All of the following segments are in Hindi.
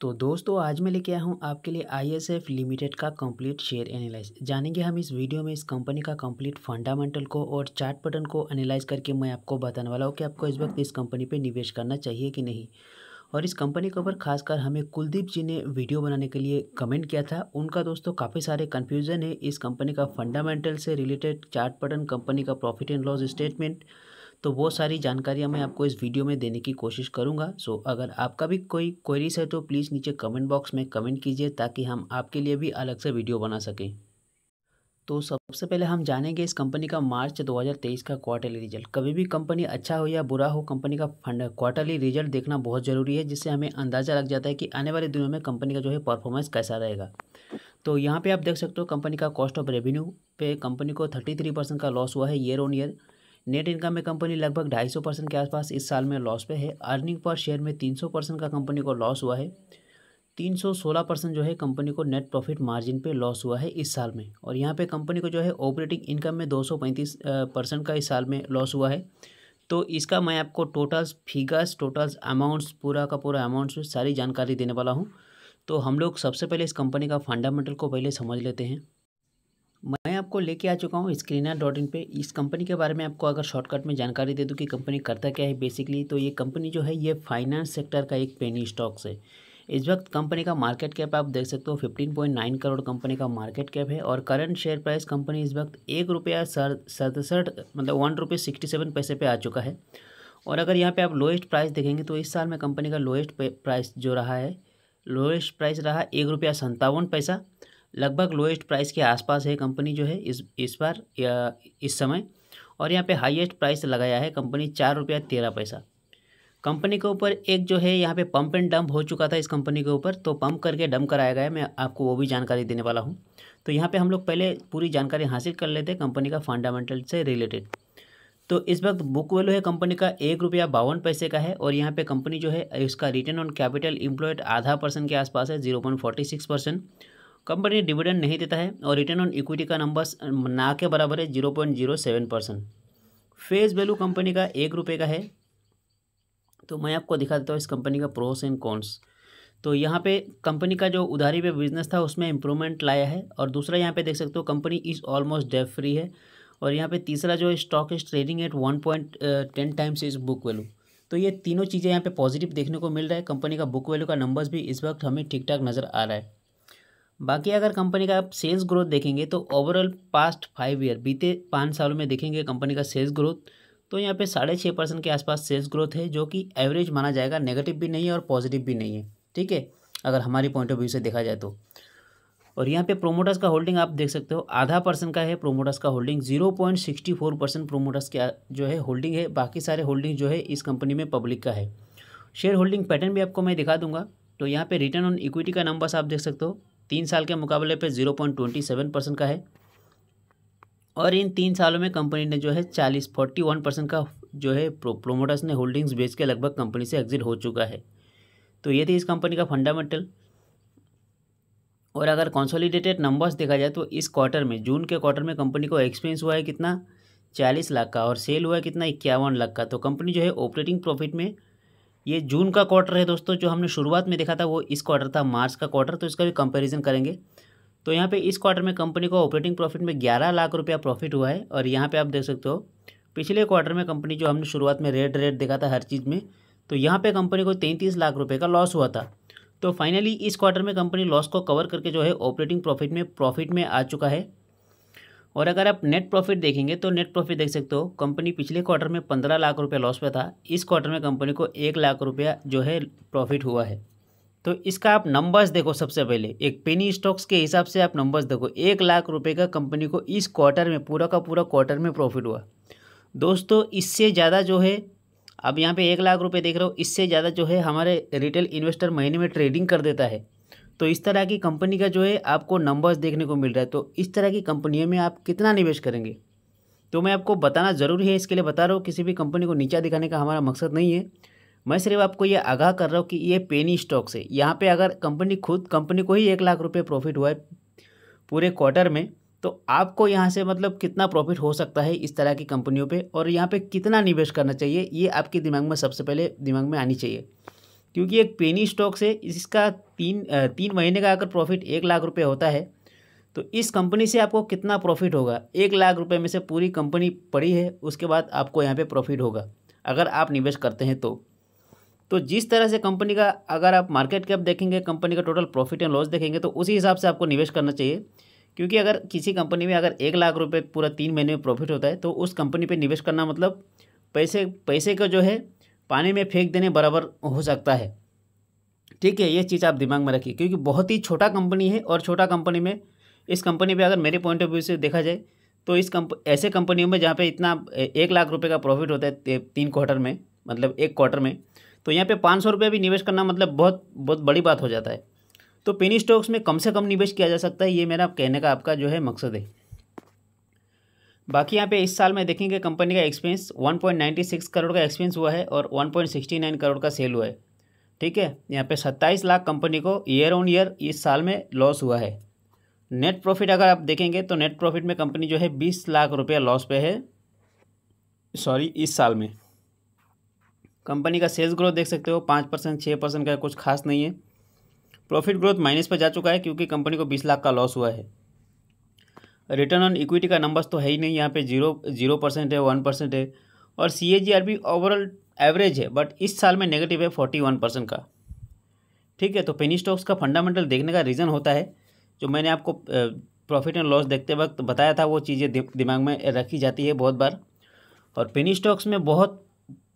तो दोस्तों आज मैं लेके आया हूँ आपके लिए आईएसएफ लिमिटेड का कंप्लीट शेयर एनालाइज जानेंगे हम इस वीडियो में इस कंपनी का कंप्लीट फंडामेंटल को और चार्ट पैटर्न को एनालाइज करके मैं आपको बताने वाला हूँ कि आपको इस वक्त इस कंपनी पे निवेश करना चाहिए कि नहीं और इस कंपनी के ऊपर खासकर हमें कुलदीप जी ने वीडियो बनाने के लिए कमेंट किया था उनका दोस्तों काफ़ी सारे कन्फ्यूज़न है इस कंपनी का फंडामेंटल से रिलेटेड चार्ट पैटर्न कंपनी का प्रॉफिट एंड लॉस स्टेटमेंट तो वो सारी जानकारियाँ मैं आपको इस वीडियो में देने की कोशिश करूँगा सो अगर आपका भी कोई क्वेरीज है तो प्लीज़ नीचे कमेंट बॉक्स में कमेंट कीजिए ताकि हम आपके लिए भी अलग से वीडियो बना सकें तो सबसे पहले हम जानेंगे इस कंपनी का मार्च 2023 का क्वार्टरली रिजल्ट कभी भी कंपनी अच्छा हो या बुरा हो कंपनी का फंड क्वार्टरली रिजल्ट देखना बहुत ज़रूरी है जिससे हमें अंदाज़ा लग जाता है कि आने वाले दिनों में कंपनी का जो है परफॉर्मेंस कैसा रहेगा तो यहाँ पे आप देख सकते हो कंपनी का कॉस्ट ऑफ रेवेन्यू पे कंपनी को थर्टी परसेंट का लॉस हुआ है year on year net income में कंपनी लगभग 250 परसेंट के आसपास इस साल में लॉस पे है अर्निंग पर शेयर में 300 परसेंट का कंपनी को लॉस हुआ है 316 परसेंट जो है कंपनी को नेट प्रॉफिट मार्जिन पे लॉस हुआ है इस साल में और यहाँ पे कंपनी को जो है ऑपरेटिंग इनकम में 235 परसेंट का इस साल में लॉस हुआ है तो इसका मैं आपको टोटल्स फिगर्स टोटल्स अमाउंट्स पूरा का पूरा अमाउंट्स सारी जानकारी देने वाला हूँ तो हम लोग सबसे पहले इस कंपनी का फंडामेंटल को पहले समझ लेते हैं मैं आपको लेके आ चुका हूँ स्क्रीनर डॉट इन पर इस कंपनी के बारे में आपको अगर शॉर्टकट में जानकारी दे दूँ कि कंपनी करता क्या है बेसिकली तो ये कंपनी जो है ये फाइनेंस सेक्टर का एक पेनी स्टॉक्स है इस वक्त कंपनी का मार्केट कैप आप देख सकते हो fifteen point nine crore company का मार्केट कैप है और करंट शेयर प्राइस कंपनी इस वक्त एक रुपया सड़सठ मतलब वन रुपये सिक्सटी सेवन पैसे पे आ चुका है और अगर यहाँ पे आप लोएस्ट प्राइस देखेंगे तो इस साल में कंपनी का लोएस्ट प्राइस जो रहा है लोएस्ट प्राइस रहा एक रुपया संतावन पैसा लगभग लोएस्ट प्राइस के आसपास है कंपनी जो है इस इस बार या इस समय और यहाँ पे हाईएस्ट प्राइस लगाया है कंपनी चार रुपया तेरह पैसा कंपनी के ऊपर एक जो है यहाँ पे पंप एंड डंप हो चुका था इस कंपनी के ऊपर तो पंप करके डंप कराया गया मैं आपको वो भी जानकारी देने वाला हूँ तो यहाँ पर हम लोग पहले पूरी जानकारी हासिल कर लेते हैं कंपनी का फंडामेंटल से रिलेटेड तो इस वक्त बुक वैल्यू है कंपनी का एक रुपया बावन पैसे का है और यहाँ पे कंपनी जो है इसका रिटर्न ऑन कैपिटल इम्प्लॉयड आधा परसेंट के आसपास है zero point forty six percent company dividend नहीं देता है और रिटर्न ऑन इक्विटी का नंबर ना के बराबर है zero point zero seven percent face value company का एक रुपये का है तो मैं आपको दिखा देता हूँ इस कंपनी का प्रोस एंड कॉन्स तो यहाँ पे कंपनी का जो उधारी पे बिजनेस था उसमें इम्प्रूवमेंट लाया है और दूसरा यहाँ पे देख सकते हो company is almost debt free है और यहाँ पे तीसरा जो stock is trading at one point ten times is book value तो ये तीनों चीज़ें यहाँ पे पॉजिटिव देखने को मिल रहा है कंपनी का बुक वैल्यू का नंबर्स भी इस वक्त हमें ठीक ठाक नज़र आ रहा है बाकी अगर कंपनी का आप सेल्स ग्रोथ देखेंगे तो ओवरऑल पास्ट फाइव ईयर बीते पाँच सालों में देखेंगे कंपनी का सेल्स ग्रोथ तो यहाँ पे साढ़े छः परसेंट के आसपास सेल्स ग्रोथ है जो कि एवरेज माना जाएगा नेगेटिव भी नहीं है और पॉजिटिव भी नहीं है ठीक है अगर हमारी पॉइंट ऑफ व्यू से देखा जाए तो और यहाँ पे प्रोमोटर्स का होल्डिंग आप देख सकते हो आधा परसेंट का है प्रोमोटर्स का holding zero point sixty four percent promoters का जो है होल्डिंग है बाकी सारे होल्डिंग जो है इस कंपनी में पब्लिक का है शेयर होल्डिंग पैटर्न भी आपको मैं दिखा दूंगा तो यहाँ पे रिटर्न ऑन इक्विटी का नंबर्स आप देख सकते हो तीन साल के मुकाबले पे zero point twenty seven percent का है और इन तीन सालों में कंपनी ने जो है चालीस फोर्टी वन परसेंट का जो है प्रो, प्रोमोटर्स ने होल्डिंग्स बेच के लगभग कंपनी से एग्जिट हो चुका है तो ये थी इस कंपनी का फंडामेंटल और अगर कॉन्सोलिडेटेड नंबर्स देखा जाए तो इस क्वार्टर में जून के क्वार्टर में कंपनी को एक्सपेंस हुआ है कितना चालीस लाख का और सेल हुआ है कितना इक्यावन लाख का तो कंपनी जो है ऑपरेटिंग प्रॉफिट में ये जून का क्वार्टर है दोस्तों जो हमने शुरुआत में देखा था वो इस क्वार्टर था मार्च का क्वार्टर तो इसका भी कंपेरिजन करेंगे तो यहाँ पे इस क्वार्टर में कंपनी को ऑपरेटिंग प्रॉफिट में ग्यारह लाख रुपया प्रॉफिट हुआ है और यहाँ पे आप देख सकते हो पिछले क्वार्टर में कंपनी जो हमने शुरुआत में रेड रेड देखा था हर चीज़ में तो यहाँ पे कंपनी को तैंतीस लाख रुपये का लॉस हुआ था तो फाइनली इस क्वार्टर में कंपनी लॉस को कवर करके जो है ऑपरेटिंग प्रॉफिट में प्रॉफिट में आ चुका है और अगर आप नेट प्रॉफिट देखेंगे तो नेट प्रॉफिट देख सकते हो कंपनी पिछले क्वार्टर में पंद्रह लाख रुपये लॉस पे था इस क्वार्टर में कंपनी को एक लाख रुपया जो है प्रॉफिट हुआ है तो इसका आप नंबर्स देखो सबसे पहले एक पेनी स्टॉक्स के हिसाब से आप नंबर्स देखो एक लाख रुपये का कंपनी को इस क्वार्टर में पूरा का पूरा क्वार्टर में प्रॉफिट हुआ दोस्तों इससे ज़्यादा जो है अब यहाँ पे एक लाख रुपए देख रहे हो इससे ज़्यादा जो है हमारे रिटेल इन्वेस्टर महीने में ट्रेडिंग कर देता है तो इस तरह की कंपनी का जो है आपको नंबर्स देखने को मिल रहा है तो इस तरह की कंपनियों में आप कितना निवेश करेंगे तो मैं आपको बताना ज़रूरी है इसके लिए बता रहा हूँ किसी भी कंपनी को नीचा दिखाने का हमारा मकसद नहीं है मैं सिर्फ आपको ये आगाह कर रहा हूँ कि ये पेनी स्टॉक्स है यहाँ पे अगर कंपनी खुद कंपनी को ही एक लाख रुपये प्रॉफिट हुआ है पूरे क्वार्टर में तो आपको यहाँ से मतलब कितना प्रॉफिट हो सकता है इस तरह की कंपनियों पे और यहाँ पे कितना निवेश करना चाहिए ये आपके दिमाग में सबसे पहले दिमाग में आनी चाहिए क्योंकि एक पेनी स्टॉक से इसका तीन तीन महीने का अगर प्रॉफिट एक लाख रुपये होता है तो इस कंपनी से आपको कितना प्रॉफिट होगा एक लाख रुपए में से पूरी कंपनी पड़ी है उसके बाद आपको यहाँ पे प्रॉफिट होगा अगर आप निवेश करते हैं तो तो जिस तरह से कंपनी का अगर आप मार्केट कैप देखेंगे कंपनी का टोटल प्रॉफिट एंड लॉस देखेंगे तो उसी हिसाब से आपको निवेश करना चाहिए क्योंकि अगर किसी कंपनी में अगर एक लाख रुपये पूरा तीन महीने में प्रॉफिट होता है तो उस कंपनी पर निवेश करना मतलब पैसे पैसे का जो है पानी में फेंक देने बराबर हो सकता है ठीक है ये चीज़ आप दिमाग में रखिए क्योंकि बहुत ही छोटा कंपनी है और छोटा कंपनी में इस कंपनी पे अगर मेरे पॉइंट ऑफ व्यू से देखा जाए तो इस कंप ऐसे कंपनियों में जहाँ पे इतना एक लाख रुपए का प्रॉफिट होता है तीन क्वार्टर में मतलब एक क्वार्टर में तो यहाँ पे पाँच सौ रुपये भी निवेश करना मतलब बहुत बहुत बड़ी बात हो जाता है तो पेनी स्टॉक्स में कम से कम निवेश किया जा सकता है ये मेरा कहने का आपका जो है मकसद है बाकी यहाँ पे इस साल में देखेंगे कंपनी का एक्सपेंस 1.96 करोड़ का एक्सपेंस हुआ है और 1.69 करोड़ का सेल हुआ है ठीक है यहाँ पे 27 लाख कंपनी को ईयर ऑन ईयर इस साल में लॉस हुआ है नेट प्रॉफिट अगर आप देखेंगे तो नेट प्रॉफिट में कंपनी जो है बीस लाख रुपया लॉस पे है सॉरी इस साल में कंपनी का सेल्स ग्रोथ देख सकते हो पाँच परसेंट छः परसेंट का कुछ खास नहीं है प्रॉफिट ग्रोथ माइनस पर जा चुका है क्योंकि कंपनी को बीस लाख का लॉस हुआ है रिटर्न ऑन इक्विटी का नंबर्स तो है ही नहीं यहाँ पे जीरो जीरो परसेंट है वन परसेंट है और सी ए जी आर भी ओवरऑल एवरेज है बट इस साल में नेगेटिव है फोर्टी वन परसेंट का ठीक है तो पेनी स्टॉक्स का फंडामेंटल देखने का रीज़न होता है जो मैंने आपको प्रॉफिट एंड लॉस देखते वक्त बताया था वो चीज़ें दि, दिमाग में रखी जाती है बहुत बार और पेनी स्टॉक्स में बहुत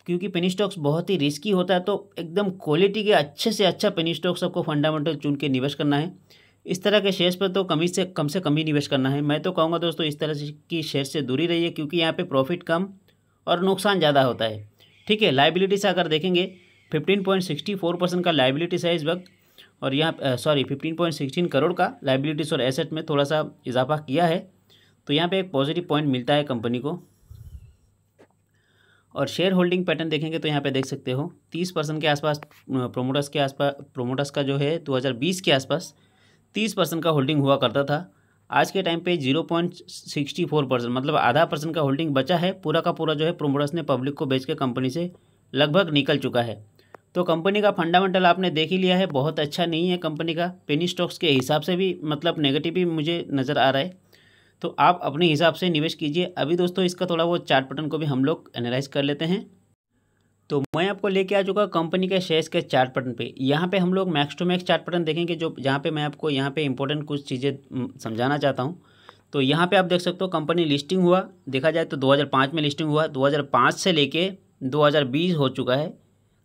क्योंकि पेनी स्टॉक्स बहुत ही रिस्की होता है तो एकदम क्वालिटी के अच्छे से अच्छा पेनी स्टॉक्स आपको फंडामेंटल चुन के निवेश करना है इस तरह के शेयर्स पर तो कमी से कम से कम ही निवेश करना है मैं तो कहूँगा दोस्तों इस तरह की शेयर से दूरी रहिए क्योंकि यहाँ पे प्रॉफिट कम और नुकसान ज़्यादा होता है ठीक है लाइबिलिटी से अगर देखेंगे fifteen point sixty four percent का लाइबिलिटीज़ है इस वक्त और यहाँ sorry fifteen point sixteen crore का लाइबिलिटीज़ और एसेट में थोड़ा सा इजाफा किया है तो यहाँ पे एक पॉजिटिव पॉइंट मिलता है कंपनी को और शेयर होल्डिंग पैटर्न देखेंगे तो यहाँ पे देख सकते हो तीस परसेंट के आसपास प्रोमोटर्स के आसपास प्रोमोटर्स का जो है दो हज़ार बीस के आसपास तीस परसेंट का होल्डिंग हुआ करता था आज के टाइम पे zero point sixty four percent मतलब आधा परसेंट का होल्डिंग बचा है पूरा का पूरा जो है प्रोमोटर्स ने पब्लिक को बेच के कंपनी से लगभग निकल चुका है तो कंपनी का फंडामेंटल आपने देख ही लिया है बहुत अच्छा नहीं है कंपनी का पेनी स्टॉक्स के हिसाब से भी मतलब नेगेटिव भी मुझे नज़र आ रहा है तो आप अपने हिसाब से निवेश कीजिए अभी दोस्तों इसका थोड़ा वो चार्ट पैटर्न को भी हम लोग एनालाइज कर लेते हैं तो मैं आपको लेके आ चुका कंपनी के शेयर्स के चार्ट पैटर्न पे यहाँ पे हम लोग max to max chart pattern देखेंगे जो जहाँ पे मैं आपको यहाँ पे इंपॉर्टेंट कुछ चीज़ें समझाना चाहता हूँ तो यहाँ पे आप देख सकते हो कंपनी लिस्टिंग हुआ देखा जाए तो 2005 में लिस्टिंग हुआ 2005 से लेके 2020 हो चुका है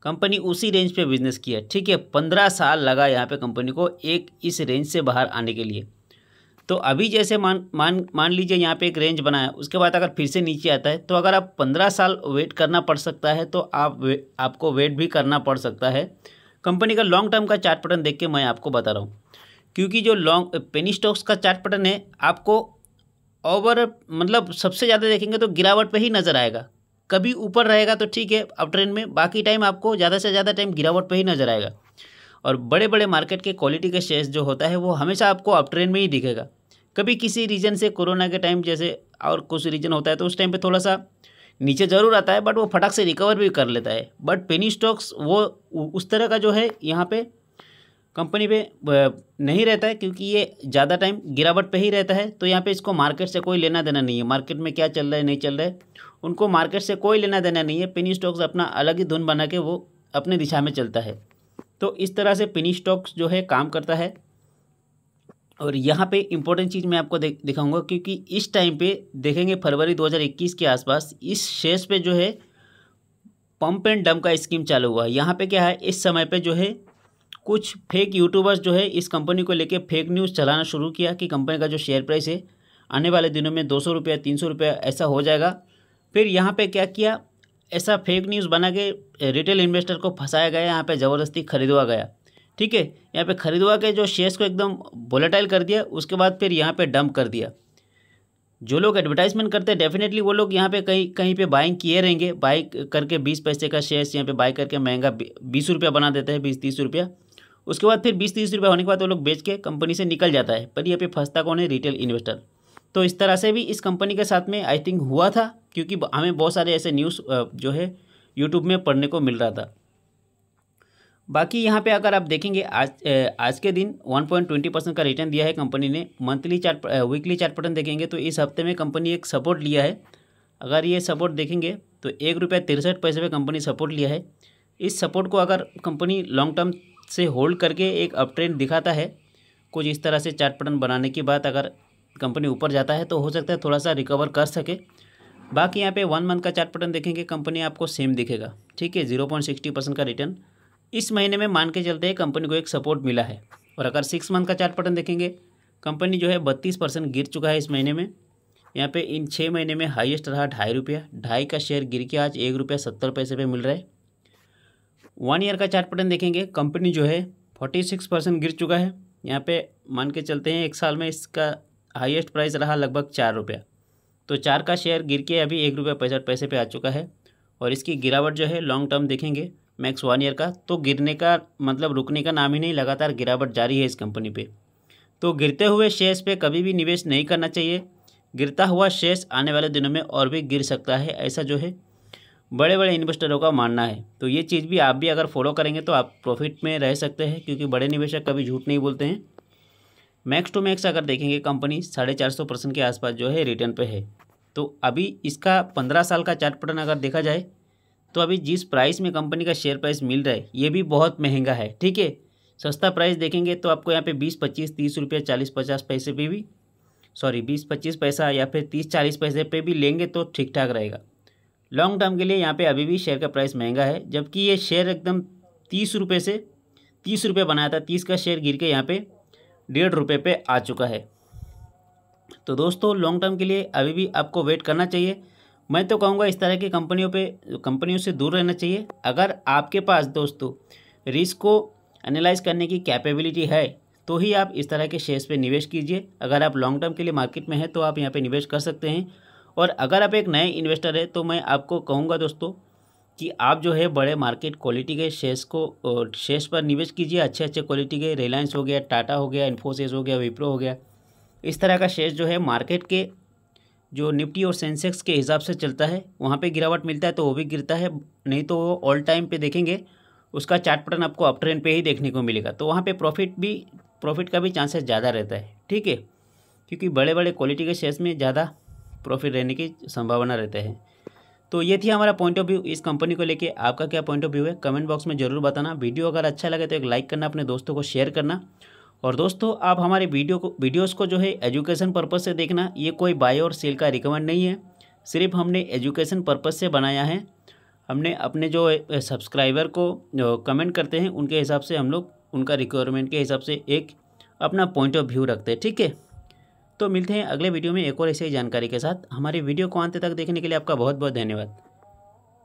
कंपनी उसी रेंज पर बिजनेस किया ठीक है पंद्रह साल लगा यहाँ पर कंपनी को एक इस रेंज से बाहर आने के लिए तो अभी जैसे मान मान मान लीजिए यहाँ पे एक रेंज बनाया उसके बाद अगर फिर से नीचे आता है तो अगर आप पंद्रह साल वेट करना पड़ सकता है तो आप वे, आपको वेट भी करना पड़ सकता है कंपनी का लॉन्ग टर्म का चार्ट पैटर्न देख के मैं आपको बता रहा हूँ क्योंकि जो लॉन्ग पेनी स्टॉक्स का चार्ट पैटर्न है आपको ओवर मतलब सबसे ज़्यादा देखेंगे तो गिरावट पर ही नज़र आएगा कभी ऊपर रहेगा तो ठीक है अब ट्रेंड में बाकी टाइम आपको ज़्यादा से ज़्यादा टाइम गिरावट पर ही नज़र आएगा और बड़े बड़े मार्केट के क्वालिटी के शेयर्स जो होता है वो हमेशा आपको अप ट्रेंड में ही दिखेगा कभी किसी रीजन से कोरोना के टाइम जैसे और कुछ रीजन होता है तो उस टाइम पे थोड़ा सा नीचे ज़रूर आता है बट वो फटाक से रिकवर भी कर लेता है बट पेनी स्टॉक्स वो उस तरह का जो है यहाँ पे कंपनी पे नहीं रहता है क्योंकि ये ज़्यादा टाइम गिरावट पे ही रहता है तो यहाँ पे इसको मार्केट से कोई लेना देना नहीं है मार्केट में क्या चल रहा है नहीं चल रहा है उनको मार्केट से कोई लेना देना नहीं है पेनी स्टॉक्स अपना अलग ही धुन बना के वो अपने दिशा में चलता है तो इस तरह से पेनी स्टॉक्स जो है काम करता है और यहाँ पे इम्पोर्टेंट चीज़ मैं आपको दिखाऊंगा क्योंकि इस टाइम पे देखेंगे फरवरी 2021 के आसपास इस शेष पे जो है पंप एंड डम का स्कीम चालू हुआ है यहाँ पे क्या है इस समय पे जो है कुछ फेक यूट्यूबर्स जो है इस कंपनी को लेके फेक न्यूज़ चलाना शुरू किया कि कंपनी का जो शेयर प्राइस है आने वाले दिनों में दो सौ रुपया तीन सौ रुपया ऐसा हो जाएगा फिर यहाँ पर क्या किया ऐसा फेक न्यूज़ बना के रिटेल इन्वेस्टर को फंसाया गया यहाँ पर ज़बरदस्ती खरीदवा गया ठीक है यहाँ पे खरीदवा के जो शेयर्स को एकदम वोलेटाइल कर दिया उसके बाद फिर यहाँ पे डंप कर दिया जो लोग एडवर्टाइजमेंट करते हैं डेफिनेटली वो लोग यहाँ पे कहीं कहीं पे बाइंग किए रहेंगे बाई करके बीस पैसे का शेयर्स यहाँ पे बाई करके महंगा बीस रुपया बना देते हैं बीस तीस रुपया उसके बाद फिर बीस तीस रुपया होने के बाद वो लोग बेच के कंपनी से निकल जाता है पर यहाँ पे फंसता कौन है रिटेल इन्वेस्टर तो इस तरह से भी इस कंपनी के साथ में आई थिंक हुआ था क्योंकि हमें बहुत सारे ऐसे न्यूज़ जो है यूट्यूब में पढ़ने को मिल रहा था बाकी यहाँ पे अगर आप देखेंगे आज आज के दिन 1.20 परसेंट का रिटर्न दिया है कंपनी ने monthly chart weekly chart pattern देखेंगे तो इस हफ्ते में कंपनी एक सपोर्ट लिया है अगर ये सपोर्ट देखेंगे तो एक रुपये तिरसठ पैसे पर कंपनी सपोर्ट लिया है इस सपोर्ट को अगर कंपनी लॉन्ग टर्म से होल्ड करके एक अप ट्रेंड दिखाता है कुछ इस तरह से चार्ट पैटर्न बनाने के बाद अगर कंपनी ऊपर जाता है तो हो सकता है थोड़ा सा रिकवर कर सके बाकी यहाँ पे वन मंथ का चार्ट पैटर्न देखेंगे कंपनी आपको सेम दिखेगा ठीक है जीरो पॉइंट सिक्सटी परसेंट का रिटर्न इस महीने में मान के चलते हैं कंपनी को एक सपोर्ट मिला है और अगर सिक्स मंथ का चार्ट पैटर्न देखेंगे कंपनी जो है बत्तीस परसेंट गिर चुका है इस महीने में यहाँ पे इन छः महीने में हाईएस्ट रहा ढाई रुपया ढाई का शेयर गिर के आज एक रुपया सत्तर पैसे पे मिल रहा है वन ईयर का चार्ट पैटर्न देखेंगे कंपनी जो है फोर्टी सिक्स परसेंट गिर चुका है यहाँ पे मान के चलते हैं एक साल में इसका हाईएस्ट प्राइस रहा लगभग चार रुपया तो चार का शेयर गिर के अभी एक रुपया पैंसठ पैसे पे आ चुका है और इसकी गिरावट जो है लॉन्ग टर्म देखेंगे मैक्स वन ईयर का तो गिरने का मतलब रुकने का नाम ही नहीं लगातार गिरावट जारी है इस कंपनी पे तो गिरते हुए शेयर्स पे कभी भी निवेश नहीं करना चाहिए गिरता हुआ शेयर्स आने वाले दिनों में और भी गिर सकता है ऐसा जो है बड़े बड़े इन्वेस्टरों का मानना है तो ये चीज़ भी आप भी अगर फॉलो करेंगे तो आप प्रॉफिट में रह सकते हैं क्योंकि बड़े निवेशक कभी झूठ नहीं बोलते हैं मैक्स टू मैक्स अगर देखेंगे कंपनी साढ़े चार सौ परसेंट के आसपास जो है रिटर्न पे है तो अभी इसका पंद्रह साल का चार्ट पैटर्न अगर देखा जाए तो अभी जिस प्राइस में कंपनी का शेयर प्राइस मिल रहा है ये भी बहुत महंगा है ठीक है सस्ता प्राइस देखेंगे तो आपको यहाँ पे बीस पच्चीस तीस रुपये चालीस पचास पैसे पे भी सॉरी बीस पच्चीस पैसा या फिर तीस चालीस पैसे पे भी लेंगे तो ठीक ठाक रहेगा लॉन्ग टर्म के लिए यहाँ पे अभी भी शेयर का प्राइस महंगा है जबकि ये शेयर एकदम तीस रुपये से तीस रुपये बनाया था तीस का शेयर गिर के यहाँ पर डेढ़ रुपये पे आ चुका है तो दोस्तों लॉन्ग टर्म के लिए अभी भी आपको वेट करना चाहिए मैं तो कहूँगा इस तरह की कंपनियों पे कंपनियों से दूर रहना चाहिए अगर आपके पास दोस्तों रिस्क को एनालाइज करने की कैपेबिलिटी है तो ही आप इस तरह के शेयर्स पे निवेश कीजिए अगर आप लॉन्ग टर्म के लिए मार्केट में हैं तो आप यहाँ पे निवेश कर सकते हैं और अगर आप एक नए इन्वेस्टर हैं तो मैं आपको कहूँगा दोस्तों कि आप जो है बड़े मार्केट क्वालिटी के शेयर्स को शेयर्स पर निवेश कीजिए अच्छे अच्छे क्वालिटी के रिलायंस हो गया टाटा हो गया इन्फोसिस हो गया विप्रो हो गया इस तरह का शेयर्स जो है मार्केट के जो निफ्टी और सेंसेक्स के हिसाब से चलता है वहाँ पे गिरावट मिलता है तो वो भी गिरता है नहीं तो वो ऑल टाइम पे देखेंगे उसका चार्ट पैटर्न आपको अप ट्रेंड पे ही देखने को मिलेगा तो वहाँ पे प्रॉफिट भी प्रॉफिट का भी चांसेस ज़्यादा रहता है ठीक है क्योंकि बड़े बड़े क्वालिटी के शेयर्स में ज़्यादा प्रॉफिट रहने की संभावना रहता है तो ये थी हमारा पॉइंट ऑफ व्यू इस कंपनी को लेकर आपका क्या पॉइंट ऑफ व्यू है कमेंट बॉक्स में जरूर बताना वीडियो अगर अच्छा लगे तो एक लाइक करना अपने दोस्तों को शेयर करना और दोस्तों आप हमारे वीडियो को वीडियोस को जो है एजुकेशन पर्पज़ से देखना ये कोई बाय और सेल का रिकमेंड नहीं है सिर्फ हमने एजुकेशन पर्पज़ से बनाया है हमने अपने जो सब्सक्राइबर को कमेंट करते हैं उनके हिसाब से हम लोग उनका रिक्वायरमेंट के हिसाब से एक अपना पॉइंट ऑफ व्यू रखते हैं ठीक है तो मिलते हैं अगले वीडियो में एक और ऐसी जानकारी के साथ हमारी वीडियो को अंत तक देखने के लिए आपका बहुत बहुत धन्यवाद